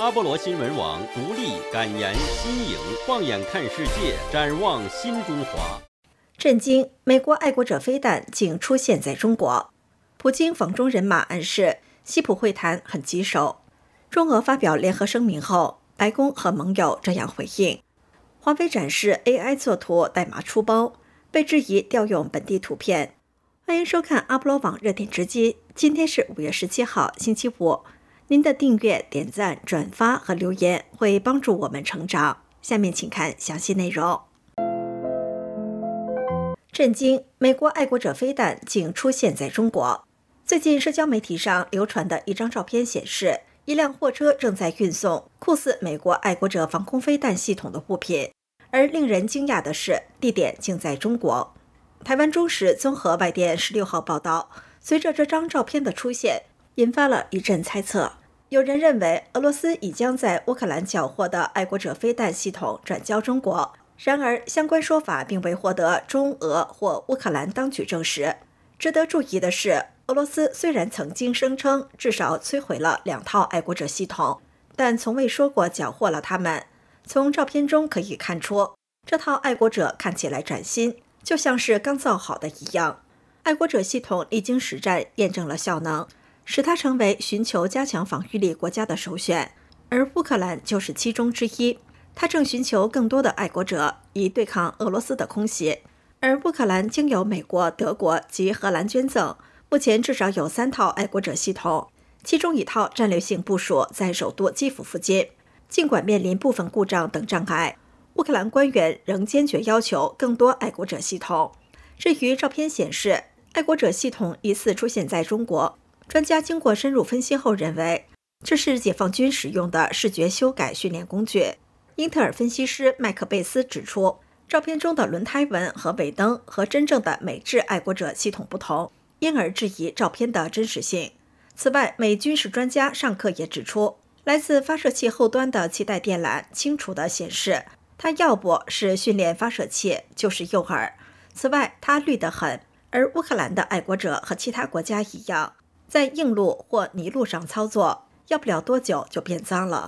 阿波罗新闻网独立、敢言、新颖，放眼看世界，展望新中华。震惊！美国爱国者飞弹竟出现在中国。普京访中人马暗示，西普会谈很棘手。中俄发表联合声明后，白宫和盟友这样回应。华为展示 AI 作图代码出包，被质疑调用本地图片。欢迎收看阿波罗网热点直击。今天是五月十七号，星期五。您的订阅、点赞、转发和留言会帮助我们成长。下面请看详细内容。震惊！美国爱国者飞弹竟出现在中国。最近社交媒体上流传的一张照片显示，一辆货车正在运送酷似美国爱国者防空飞弹系统的物品，而令人惊讶的是，地点竟在中国。台湾中时综合外电十六号报道，随着这张照片的出现。引发了一阵猜测，有人认为俄罗斯已将在乌克兰缴获的爱国者飞弹系统转交中国，然而相关说法并未获得中俄或乌克兰当局证实。值得注意的是，俄罗斯虽然曾经声称至少摧毁了两套爱国者系统，但从未说过缴获了它们。从照片中可以看出，这套爱国者看起来崭新，就像是刚造好的一样。爱国者系统历经实战验证了效能。使它成为寻求加强防御力国家的首选，而乌克兰就是其中之一。它正寻求更多的爱国者以对抗俄罗斯的空袭。而乌克兰经由美国、德国及荷兰捐赠，目前至少有三套爱国者系统，其中一套战略性部署在首都基辅附近。尽管面临部分故障等障碍，乌克兰官员仍坚决要求更多爱国者系统。至于照片显示，爱国者系统疑似出现在中国。专家经过深入分析后认为，这是解放军使用的视觉修改训练工具。英特尔分析师麦克贝斯指出，照片中的轮胎纹和尾灯和真正的美制爱国者系统不同，因而质疑照片的真实性。此外，美军事专家尚克也指出，来自发射器后端的气带电缆清楚地显示，它要不是训练发射器，就是诱饵。此外，它绿得很，而乌克兰的爱国者和其他国家一样。在硬路或泥路上操作，要不了多久就变脏了。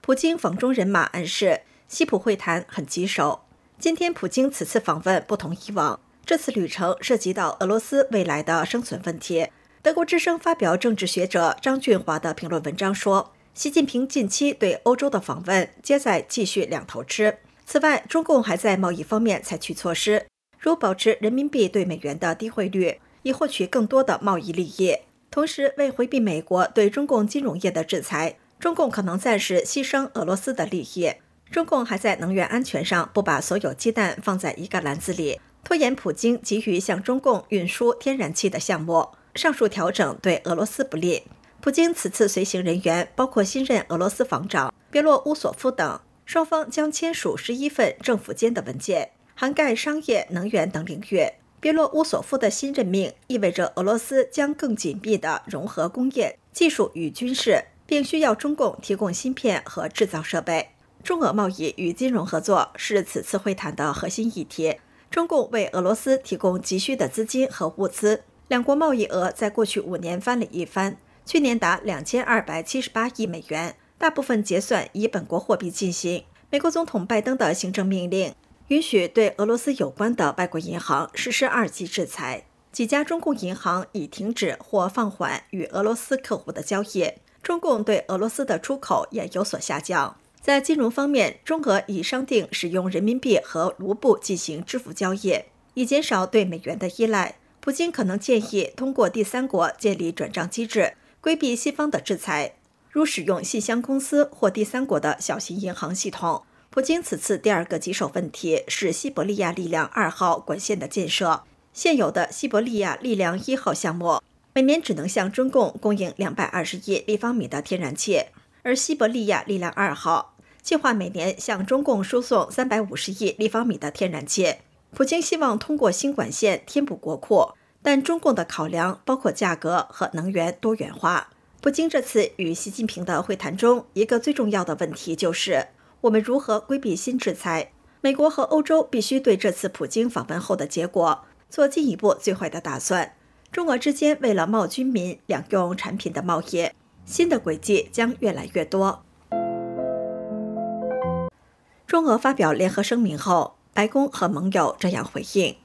普京访中人马暗示，西普会谈很棘手。今天，普京此次访问不同以往，这次旅程涉及到俄罗斯未来的生存问题。德国之声发表政治学者张俊华的评论文章说，习近平近期对欧洲的访问，皆在继续两头吃。此外，中共还在贸易方面采取措施，如保持人民币对美元的低汇率。以获取更多的贸易利益，同时为回避美国对中共金融业的制裁，中共可能暂时牺牲俄罗斯的利益。中共还在能源安全上不把所有鸡蛋放在一个篮子里，拖延普京急于向中共运输天然气的项目。上述调整对俄罗斯不利。普京此次随行人员包括新任俄罗斯防长别洛乌索夫等，双方将签署十一份政府间的文件，涵盖商业、能源等领域。别洛乌索夫的新任命意味着俄罗斯将更紧密地融合工业技术与军事，并需要中共提供芯片和制造设备。中俄贸易与金融合作是此次会谈的核心议题。中共为俄罗斯提供急需的资金和物资。两国贸易额在过去五年翻了一番，去年达两千二百七十八亿美元，大部分结算以本国货币进行。美国总统拜登的行政命令。允许对俄罗斯有关的外国银行实施二级制裁。几家中共银行已停止或放缓与俄罗斯客户的交易。中共对俄罗斯的出口也有所下降。在金融方面，中俄已商定使用人民币和卢布进行支付交易，以减少对美元的依赖。普京可能建议通过第三国建立转账机制，规避西方的制裁，如使用信箱公司或第三国的小型银行系统。普京此次第二个棘手问题是西伯利亚力量二号管线的建设。现有的西伯利亚力量一号项目每年只能向中共供应两百二十亿立方米的天然气，而西伯利亚力量二号计划每年向中共输送三百五十亿立方米的天然气。普京希望通过新管线填补国库，但中共的考量包括价格和能源多元化。普京这次与习近平的会谈中，一个最重要的问题就是。我们如何规避新制裁？美国和欧洲必须对这次普京访问后的结果做进一步最坏的打算。中俄之间为了贸军民两用产品的贸易，新的轨迹将越来越多。中俄发表联合声明后，白宫和盟友这样回应：，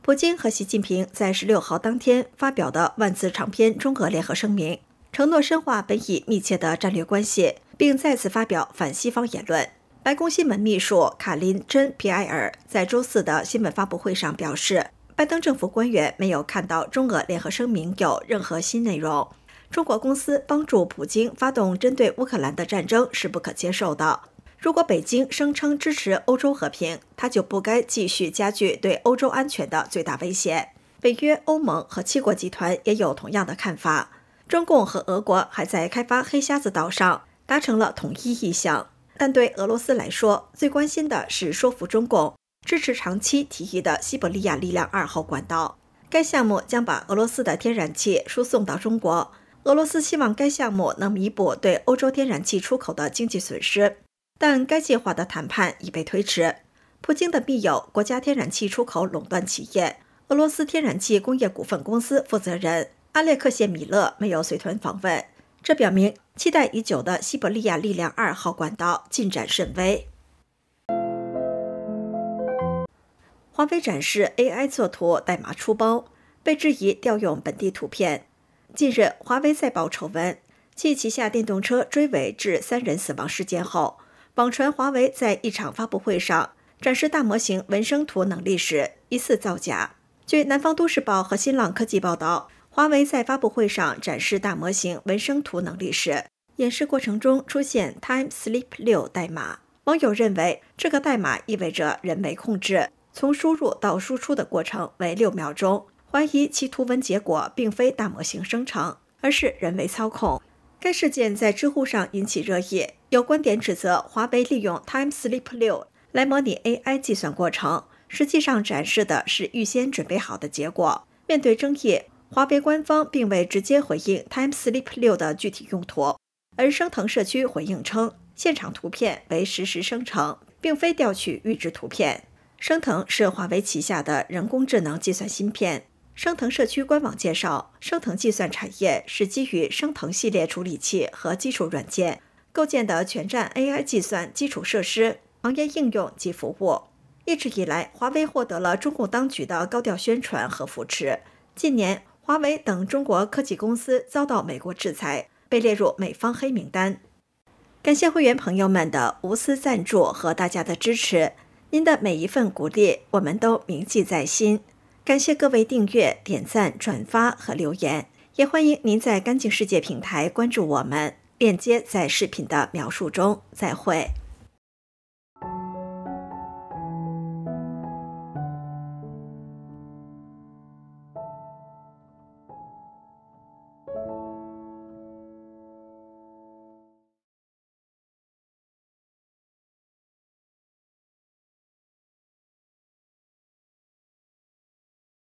普京和习近平在十六号当天发表的万字长篇中俄联合声明。承诺深化本已密切的战略关系，并再次发表反西方言论。白宫新闻秘书卡林·真皮埃尔在周四的新闻发布会上表示，拜登政府官员没有看到中俄联合声明有任何新内容。中国公司帮助普京发动针对乌克兰的战争是不可接受的。如果北京声称支持欧洲和平，他就不该继续加剧对欧洲安全的最大威胁。北约、欧盟和七国集团也有同样的看法。中共和俄国还在开发黑瞎子岛上达成了统一意向，但对俄罗斯来说，最关心的是说服中共支持长期提议的西伯利亚力量二号管道。该项目将把俄罗斯的天然气输送到中国。俄罗斯希望该项目能弥补对欧洲天然气出口的经济损失，但该计划的谈判已被推迟。普京的密友、国家天然气出口垄断企业俄罗斯天然气工业股份公司负责人。阿列克谢·米勒没有随团访问，这表明期待已久的西伯利亚力量二号管道进展甚微。华为展示 AI 作图代码出包，被质疑调用本地图片。近日，华为再曝丑闻：继旗下电动车追尾致三人死亡事件后，网传华为在一场发布会上展示大模型文生图能力时疑似造假。据《南方都市报》和新浪科技报道。华为在发布会上展示大模型文生图能力时，演示过程中出现 Time Sleep 六代码。网友认为，这个代码意味着人为控制，从输入到输出的过程为六秒钟，怀疑其图文结果并非大模型生成，而是人为操控。该事件在知乎上引起热议，有观点指责华为利用 Time Sleep 六来模拟 AI 计算过程，实际上展示的是预先准备好的结果。面对争议。华为官方并未直接回应 t i m e s l e e p 六的具体用途，而升腾社区回应称，现场图片为实时生成，并非调取预置图片。升腾是华为旗下的人工智能计算芯片。升腾社区官网介绍，升腾计算产业是基于升腾系列处理器和基础软件构建的全站 AI 计算基础设施、行业应用及服务。一直以来，华为获得了中共当局的高调宣传和扶持，近年。华为等中国科技公司遭到美国制裁，被列入美方黑名单。感谢会员朋友们的无私赞助和大家的支持，您的每一份鼓励我们都铭记在心。感谢各位订阅、点赞、转发和留言，也欢迎您在“干净世界”平台关注我们，链接在视频的描述中。再会。